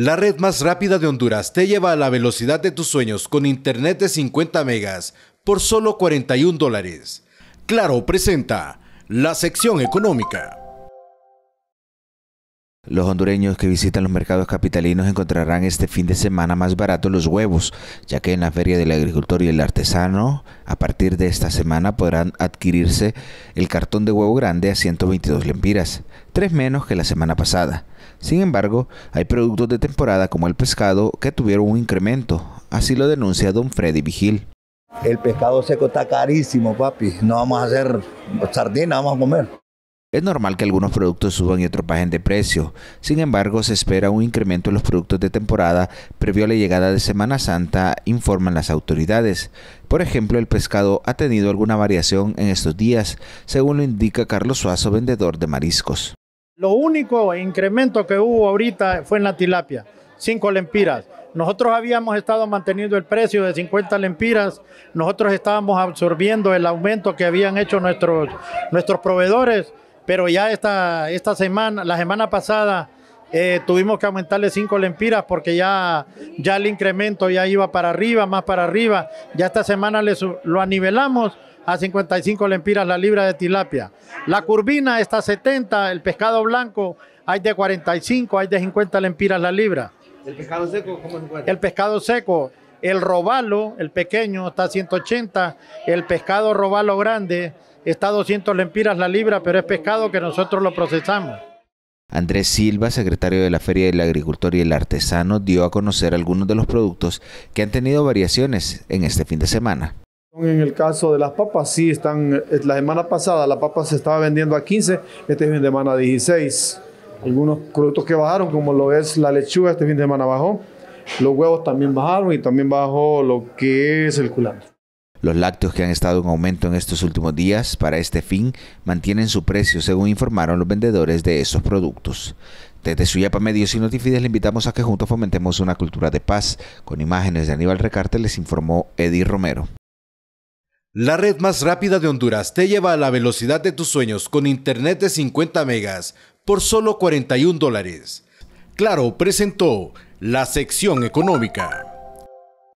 La red más rápida de Honduras te lleva a la velocidad de tus sueños con internet de 50 megas por solo 41 dólares. Claro presenta la sección económica. Los hondureños que visitan los mercados capitalinos encontrarán este fin de semana más baratos los huevos, ya que en la Feria del Agricultor y el Artesano, a partir de esta semana podrán adquirirse el cartón de huevo grande a 122 lempiras, tres menos que la semana pasada. Sin embargo, hay productos de temporada como el pescado que tuvieron un incremento, así lo denuncia don Freddy Vigil. El pescado seco está carísimo, papi. No vamos a hacer sardina, vamos a comer. Es normal que algunos productos suban y otros bajen de precio, sin embargo se espera un incremento en los productos de temporada previo a la llegada de Semana Santa, informan las autoridades. Por ejemplo, el pescado ha tenido alguna variación en estos días, según lo indica Carlos Suazo, vendedor de mariscos. Lo único incremento que hubo ahorita fue en la tilapia, 5 lempiras. Nosotros habíamos estado manteniendo el precio de 50 lempiras, nosotros estábamos absorbiendo el aumento que habían hecho nuestros, nuestros proveedores pero ya esta, esta semana, la semana pasada, eh, tuvimos que aumentarle 5 lempiras porque ya, ya el incremento ya iba para arriba, más para arriba. Ya esta semana les, lo anivelamos a 55 lempiras la libra de tilapia. La curvina está a 70, el pescado blanco hay de 45, hay de 50 lempiras la libra. ¿El pescado seco cómo se encuentra? El pescado seco el robalo, el pequeño, está a 180. El pescado robalo grande está a 200 lempiras la libra, pero es pescado que nosotros lo procesamos. Andrés Silva, secretario de la Feria del Agricultor y el Artesano, dio a conocer algunos de los productos que han tenido variaciones en este fin de semana. En el caso de las papas, sí, están, la semana pasada la papa se estaba vendiendo a 15, este fin de semana a 16. Algunos productos que bajaron, como lo es la lechuga, este fin de semana bajó. Los huevos también bajaron y también bajó lo que es el culantro. Los lácteos que han estado en aumento en estos últimos días para este fin mantienen su precio, según informaron los vendedores de esos productos. Desde Suyapa Medios y Notifides le invitamos a que juntos fomentemos una cultura de paz. Con imágenes de Aníbal Recarte les informó Eddie Romero. La red más rápida de Honduras te lleva a la velocidad de tus sueños con internet de 50 megas por solo 41 dólares. Claro, presentó la sección económica.